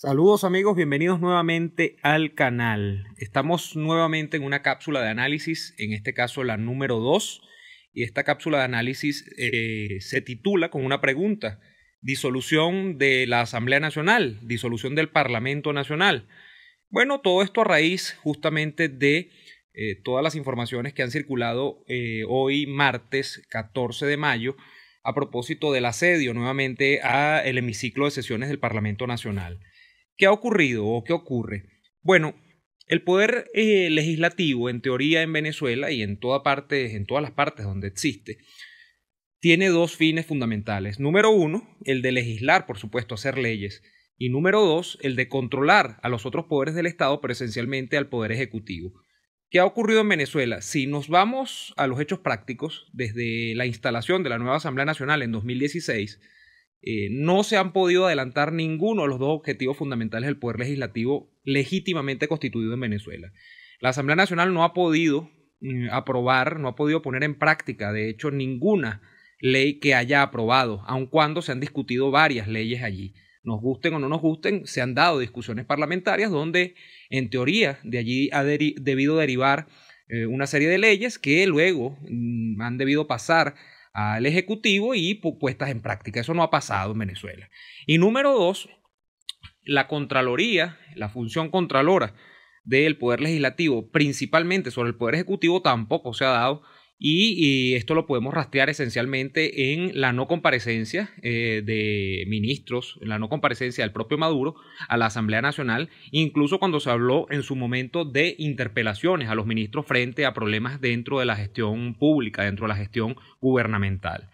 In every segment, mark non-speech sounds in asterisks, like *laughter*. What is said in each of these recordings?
Saludos amigos, bienvenidos nuevamente al canal. Estamos nuevamente en una cápsula de análisis, en este caso la número 2, y esta cápsula de análisis eh, se titula con una pregunta, disolución de la Asamblea Nacional, disolución del Parlamento Nacional. Bueno, todo esto a raíz justamente de eh, todas las informaciones que han circulado eh, hoy martes 14 de mayo a propósito del asedio nuevamente al hemiciclo de sesiones del Parlamento Nacional. ¿Qué ha ocurrido o qué ocurre? Bueno, el poder eh, legislativo, en teoría, en Venezuela y en, en todas las partes donde existe, tiene dos fines fundamentales. Número uno, el de legislar, por supuesto, hacer leyes. Y número dos, el de controlar a los otros poderes del Estado, pero esencialmente al poder ejecutivo. ¿Qué ha ocurrido en Venezuela? Si nos vamos a los hechos prácticos, desde la instalación de la nueva Asamblea Nacional en 2016, eh, no se han podido adelantar ninguno de los dos objetivos fundamentales del poder legislativo legítimamente constituido en Venezuela. La Asamblea Nacional no ha podido mm, aprobar, no ha podido poner en práctica, de hecho, ninguna ley que haya aprobado, aun cuando se han discutido varias leyes allí. Nos gusten o no nos gusten, se han dado discusiones parlamentarias donde, en teoría, de allí ha debido derivar eh, una serie de leyes que luego mm, han debido pasar al Ejecutivo y puestas en práctica. Eso no ha pasado en Venezuela. Y número dos, la Contraloría, la función contralora del Poder Legislativo, principalmente sobre el Poder Ejecutivo, tampoco se ha dado y, esto lo podemos rastrear esencialmente en la no comparecencia eh, de ministros, en la no comparecencia del propio Maduro a la Asamblea Nacional, incluso cuando se habló en su momento de interpelaciones a los ministros frente a problemas dentro de la gestión pública, dentro de la gestión gubernamental.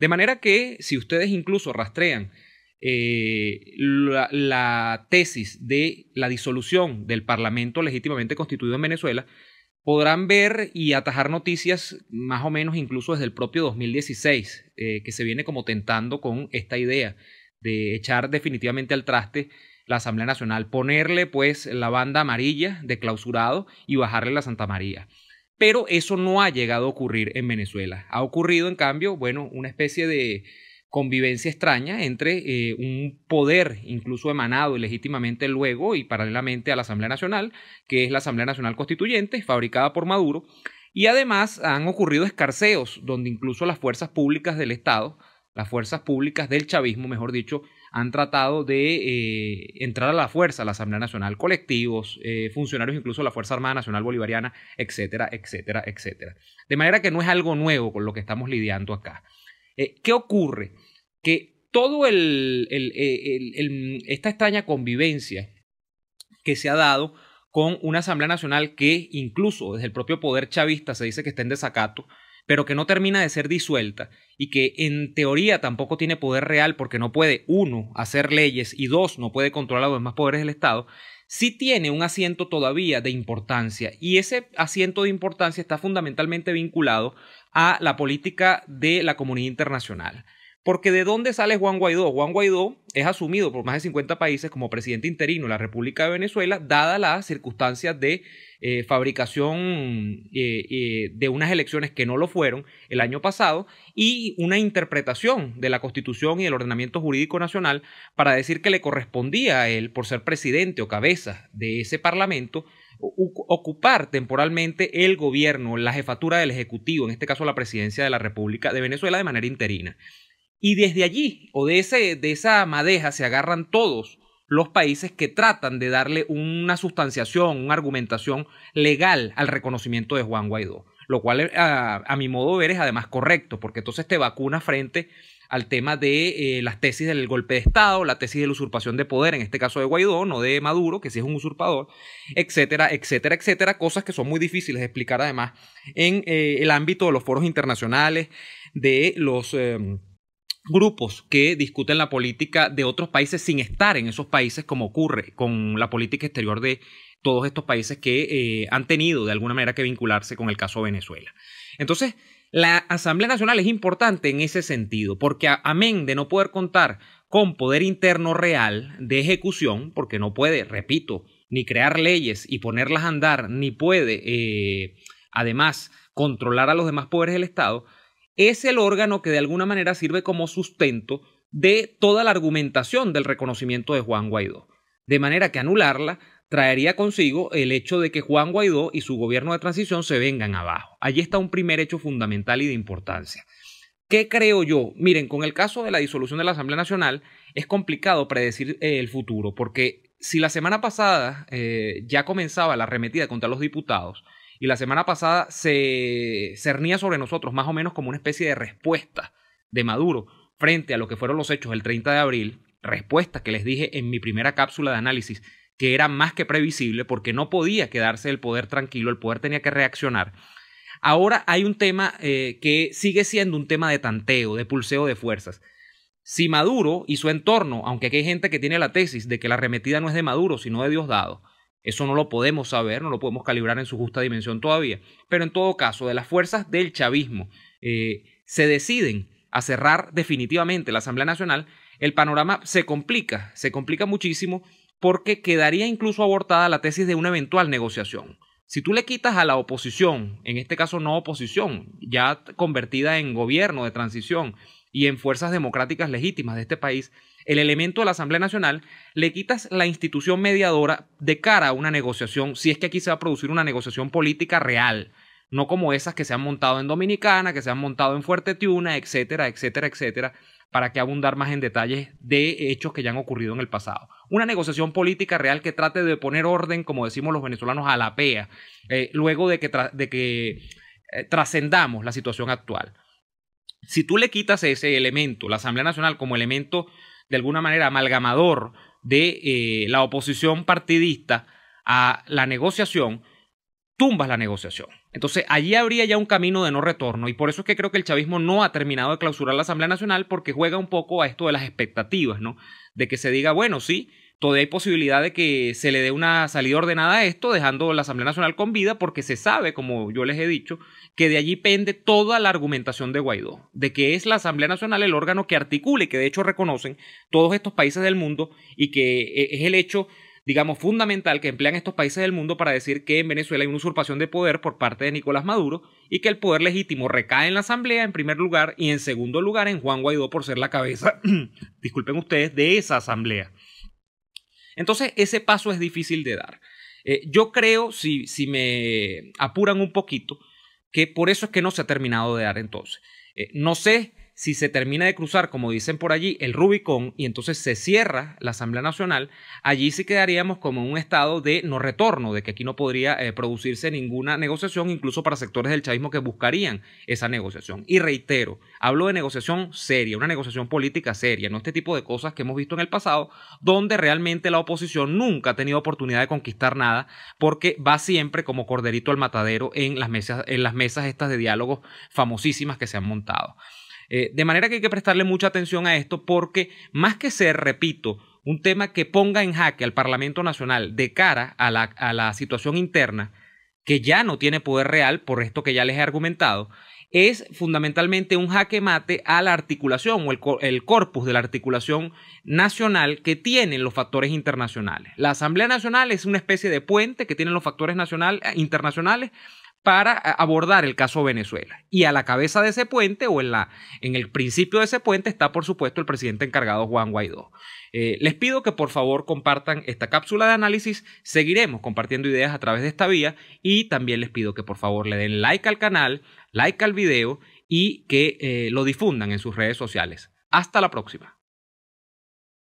De manera que si ustedes incluso rastrean eh, la, tesis de la disolución del Parlamento legítimamente constituido en Venezuela, podrán ver y atajar noticias más o menos incluso desde el propio 2016, eh, que se viene como tentando con esta idea de echar definitivamente al traste la Asamblea Nacional, ponerle pues la banda amarilla de clausurado y bajarle la Santa María. Pero eso no ha llegado a ocurrir en Venezuela. Ha ocurrido, en cambio, bueno, una especie de, convivencia extraña entre eh, un poder incluso emanado legítimamente luego y paralelamente a la Asamblea Nacional, que es la Asamblea Nacional Constituyente, fabricada por Maduro, y además han ocurrido escarceos donde incluso las fuerzas públicas del Estado, las fuerzas públicas del chavismo, mejor dicho, han tratado de eh, entrar a la fuerza, a la Asamblea Nacional, colectivos, eh, funcionarios incluso la Fuerza Armada Nacional Bolivariana, etcétera, etcétera, etcétera. De manera que no es algo nuevo con lo que estamos lidiando acá. Eh, ¿Qué ocurre? Que todo el, esta extraña convivencia que se ha dado con una Asamblea Nacional que incluso desde el propio poder chavista se dice que está en desacato, pero que no termina de ser disuelta y que en teoría tampoco tiene poder real porque no puede, uno, hacer leyes y dos, no puede controlar a los demás poderes del Estado, sí tiene un asiento todavía de importancia y ese asiento de importancia está fundamentalmente vinculado a la política de la comunidad internacional. Porque ¿de dónde sale Juan Guaidó? Juan Guaidó es asumido por más de 50 países como presidente interino de la República de Venezuela, dada las circunstancias de eh, fabricación eh, eh, de unas elecciones que no lo fueron el año pasado y una interpretación de la Constitución y el ordenamiento jurídico nacional para decir que le correspondía a él, por ser presidente o cabeza de ese Parlamento, ocupar temporalmente el gobierno, la jefatura del Ejecutivo, en este caso la presidencia de la República de Venezuela, de manera interina. Y desde allí, o de, ese, de esa madeja, se agarran todos los países que tratan de darle una sustanciación, una argumentación legal al reconocimiento de Juan Guaidó. Lo cual, a, mi modo de ver, es además correcto, porque entonces te vacuna frente al tema de eh, las tesis del golpe de Estado, la tesis de la usurpación de poder, en este caso de Guaidó, no de Maduro, que sí es un usurpador, etcétera, etcétera, etcétera, cosas que son muy difíciles de explicar además en eh, el ámbito de los foros internacionales, de los... Em, grupos que discuten la política de otros países sin estar en esos países como ocurre con la política exterior de todos estos países que eh, han tenido de alguna manera que vincularse con el caso Venezuela. Entonces, la Asamblea Nacional es importante en ese sentido, porque amén de no poder contar con poder interno real de ejecución, porque no puede, repito, ni crear leyes y ponerlas a andar, ni puede, eh, además, controlar a los demás poderes del Estado, es el órgano que de alguna manera sirve como sustento de toda la argumentación del reconocimiento de Juan Guaidó. De manera que anularla traería consigo el hecho de que Juan Guaidó y su gobierno de transición se vengan abajo. Allí está un primer hecho fundamental y de importancia. ¿Qué creo yo? Miren, con el caso de la disolución de la Asamblea Nacional es complicado predecir eh, el futuro, porque si la semana pasada eh, ya comenzaba la arremetida contra los diputados, y la semana pasada se cernía sobre nosotros más o menos como una especie de respuesta de Maduro frente a lo que fueron los hechos el 30 de abril, respuesta que les dije en mi primera cápsula de análisis que era más que previsible porque no podía quedarse el poder tranquilo, el poder tenía que reaccionar. Ahora hay un tema eh, que sigue siendo un tema de tanteo, de pulseo de fuerzas. Si Maduro y su entorno, aunque aquí hay gente que tiene la tesis de que la arremetida no es de Maduro, sino de Diosdado, eso no lo podemos saber, no lo podemos calibrar en su justa dimensión todavía. Pero en todo caso, de las fuerzas del chavismo eh, se deciden a cerrar definitivamente la Asamblea Nacional, el panorama se complica, se complica muchísimo porque quedaría incluso abortada la tesis de una eventual negociación. Si tú le quitas a la oposición, en este caso no oposición, ya convertida en gobierno de transición, y en fuerzas democráticas legítimas de este país, el elemento de la Asamblea Nacional, le quitas la institución mediadora de cara a una negociación, si es que aquí se va a producir una negociación política real, no como esas que se han montado en Dominicana, que se han montado en Fuerte Tiuna, etcétera, etcétera, etcétera, para que abundar más en detalles de hechos que ya han ocurrido en el pasado. Una negociación política real que trate de poner orden, como decimos los venezolanos, a la pea, eh, luego de que, eh, trascendamos la situación actual. Si tú le quitas ese elemento, la Asamblea Nacional como elemento de alguna manera amalgamador de eh, la oposición partidista a la negociación, tumbas la negociación. Entonces, allí habría ya un camino de no retorno y por eso es que creo que el chavismo no ha terminado de clausurar la Asamblea Nacional porque juega un poco a esto de las expectativas, ¿no? De que se diga, bueno, sí, todavía hay posibilidad de que se le dé una salida ordenada a esto, dejando la Asamblea Nacional con vida, porque se sabe, como yo les he dicho, que de allí pende toda la argumentación de Guaidó, de que es la Asamblea Nacional el órgano que articula y que de hecho reconocen todos estos países del mundo y que eh, es el hecho digamos, fundamental que emplean estos países del mundo para decir que en Venezuela hay una usurpación de poder por parte de Nicolás Maduro y que el poder legítimo recae en la Asamblea en primer lugar y en segundo lugar en Juan Guaidó por ser la cabeza, *clears throat* disculpen ustedes, de esa Asamblea. Entonces, ese paso es difícil de dar. Eh, yo creo, si, me apuran un poquito, que por eso es que no se ha terminado de dar entonces. Eh, no sé si se termina de cruzar, como dicen por allí, el Rubicón y entonces se cierra la Asamblea Nacional, allí sí quedaríamos como un estado de no retorno, de que aquí no podría eh, producirse ninguna negociación, incluso para sectores del chavismo que buscarían esa negociación. Y reitero, hablo de negociación seria, una negociación política seria, no este tipo de cosas que hemos visto en el pasado, donde realmente la oposición nunca ha tenido oportunidad de conquistar nada, porque va siempre como corderito al matadero en las mesas, en las mesas estas de diálogos famosísimas que se han montado. Eh, de manera que hay que prestarle mucha atención a esto porque más que ser, repito, un tema que ponga en jaque al Parlamento Nacional de cara a la, situación interna, que ya no tiene poder real por esto que ya les he argumentado, es fundamentalmente un jaque mate a la articulación o el, corpus de la articulación nacional que tienen los factores internacionales. La Asamblea Nacional es una especie de puente que tienen los factores nacional, eh, internacionales para eh, abordar el caso Venezuela. Y a la cabeza de ese puente o en, la, en el principio de ese puente está, por supuesto, el presidente encargado Juan Guaidó. Eh, les pido que por favor compartan esta cápsula de análisis. Seguiremos compartiendo ideas a través de esta vía y también les pido que por favor le den like al canal, like al video y que eh, lo difundan en sus redes sociales. Hasta la próxima.